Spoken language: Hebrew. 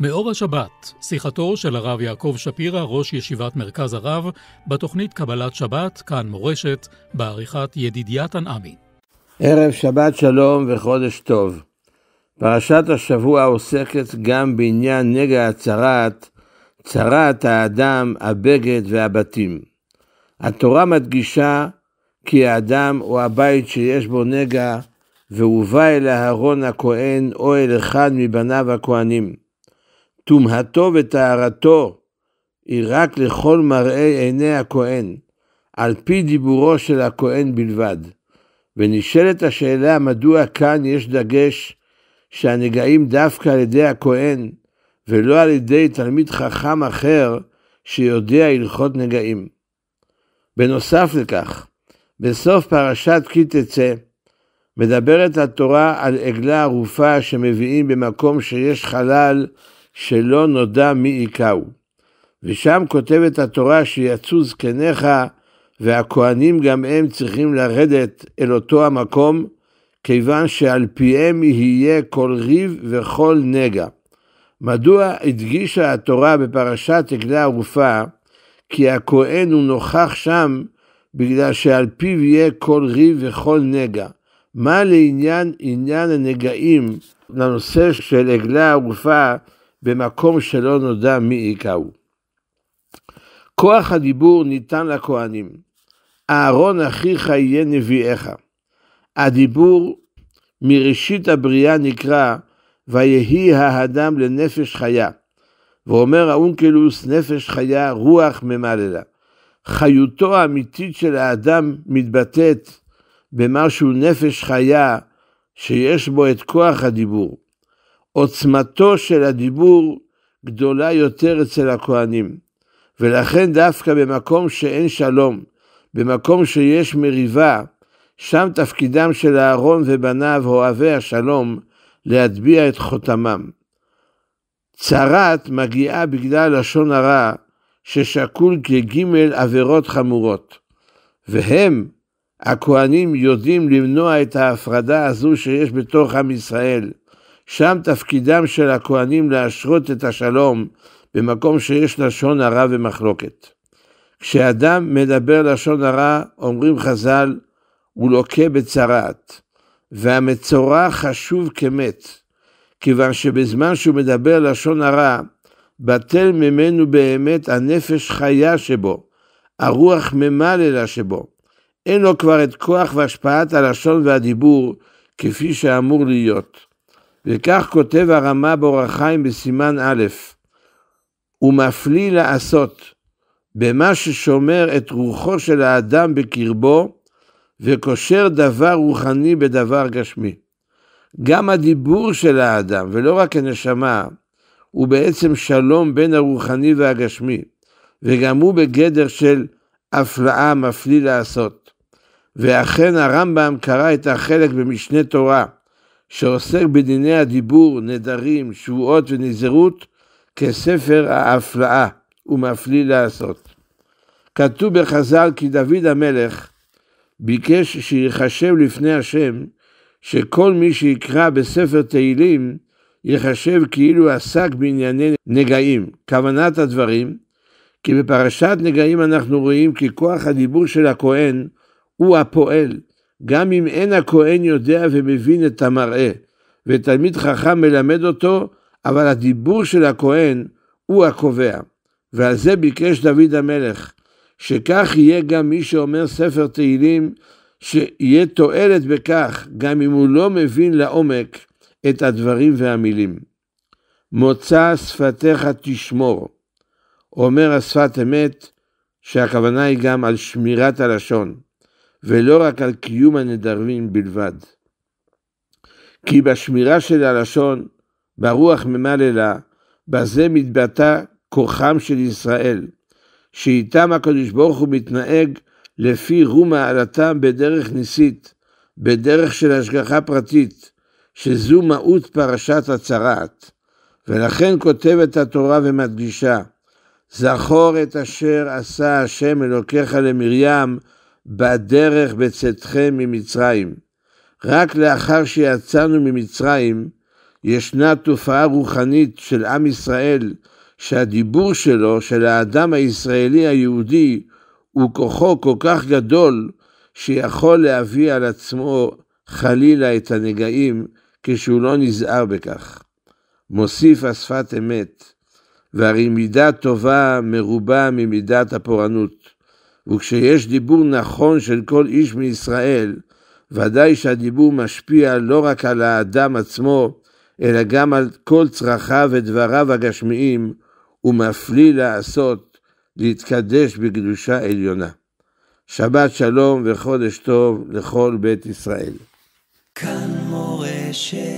מאור השבת, שיחתו של הרב יעקב שפירא, ראש ישיבת מרכז הרב, בתוכנית קבלת שבת, כאן מורשת, בעריכת ידידיה תנעמי. ערב שבת שלום וחודש טוב. פרשת השבוע עוסקת גם בעניין נגע הצרת, צרת האדם, הבגד והבתים. התורה מדגישה כי האדם הוא הבית שיש בו נגע, והובא אל אהרון הכהן או אל אחד מבניו הכהנים. טומאתו וטהרתו היא רק לכל מראה עיני הכהן, על פי דיבורו של הכהן בלבד. ונשאלת השאלה מדוע כאן יש דגש שהנגעים דווקא על ידי הכהן, ולא על ידי תלמיד חכם אחר שיודע הלכות נגעים. בנוסף לכך, בסוף פרשת כי תצא, מדברת התורה על עגלה ערופה שמביאים במקום שיש חלל שלא נודע מי היכהו. ושם כותבת התורה שיצאו זקניך והכהנים גם הם צריכים לרדת אל אותו המקום, כיוון שעל פיהם יהיה כל ריב וכל נגע. מדוע הדגישה התורה בפרשת עגלה ערופה, כי הכהן הוא נוכח שם בגלל שעל פיו יהיה כל ריב וכל נגע. מה לעניין עניין הנגעים לנושא של עגלה ערופה במקום שלא נודע מי הכהו. כוח הדיבור ניתן לכהנים. אהרון אחיך יהיה נביאיך. הדיבור מראשית הבריאה נקרא ויהי האדם לנפש חיה. ואומר האונקלוס נפש חיה רוח ממללה. חיותו האמיתית של האדם מתבטאת במשהו נפש חיה שיש בו את כוח הדיבור. עוצמתו של הדיבור גדולה יותר אצל הכהנים. ולכן דווקא במקום שאין שלום, במקום שיש מריבה, שם תפקידם של אהרון ובניו, אוהבי השלום, להטביע את חותמם. צרת מגיעה בגלל לשון הרע, ששקול כגימל עבירות חמורות. והם, הכהנים, יודעים למנוע את ההפרדה הזו שיש בתוך עם ישראל. שם תפקידם של הכהנים להשרות את השלום במקום שיש לשון הרע ומחלוקת. כשאדם מדבר לשון הרע, אומרים חז"ל, הוא לוקה בצרעת, והמצורע חשוב כמת, כיוון שבזמן שהוא מדבר לשון הרע, בטל ממנו באמת הנפש חיה שבו, הרוח ממללה שבו. אין לו כבר את כוח והשפעת הלשון והדיבור, כפי שאמור להיות. וכך כותב הרמה באורח חיים בסימן א', מפליא לעשות במה ששומר את רוחו של האדם בקרבו, וקושר דבר רוחני בדבר גשמי. גם הדיבור של האדם, ולא רק הנשמה, הוא בעצם שלום בין הרוחני והגשמי, וגם הוא בגדר של הפלאה מפליא לעשות. ואכן הרמב"ם קרא את החלק במשנה תורה, שעוסק בדיני הדיבור, נדרים, שבועות ונזירות כספר ההפלאה ומפליא לעשות. כתוב בחז"ל כי דוד המלך ביקש שיחשב לפני השם שכל מי שיקרא בספר תהילים ייחשב כאילו עסק בענייני נגעים. כוונת הדברים, כי בפרשת נגעים אנחנו רואים כי כוח הדיבור של הכהן הוא הפועל, גם אם אין הכהן יודע ומבין את המראה, ותלמיד חכם מלמד אותו, אבל הדיבור של הכהן הוא הקובע. ועל זה ביקש דוד המלך, שכך יהיה גם מי שאומר ספר תהילים, שיהיה תועלת בכך, גם אם הוא לא מבין לעומק את הדברים והמילים. מוצא שפתיך תשמור. אומר השפת אמת, שהכוונה היא גם על שמירת הלשון. ולא רק על קיום הנדרים בלבד. כי בשמירה של הלשון, ברוח ממללה, בזה מתבטא כוחם של ישראל, שאיתם הקדוש ברוך הוא מתנהג לפי רום מעלתם בדרך ניסית, בדרך של השגחה פרטית, שזו מהות פרשת הצרעת. ולכן כותבת התורה ומדגישה, זכור את אשר עשה השם אלוקיך למרים בדרך בצאתכם ממצרים. רק לאחר שיצאנו ממצרים, ישנה תופעה רוחנית של עם ישראל, שהדיבור שלו, של האדם הישראלי היהודי, הוא כוחו כל כך גדול, שיכול להביא על עצמו חלילה את הנגעים, כשהוא לא נזהר בכך. מוסיף השפת אמת, והרי מידה טובה מרובה ממידת הפורענות. וכשיש דיבור נכון של כל איש מישראל, ודאי שהדיבור משפיע לא רק על האדם עצמו, אלא גם על כל צרכיו ודבריו הגשמיים, ומפליא לעשות, להתקדש בקדושה עליונה. שבת שלום וחודש טוב לכל בית ישראל. כאן מורשת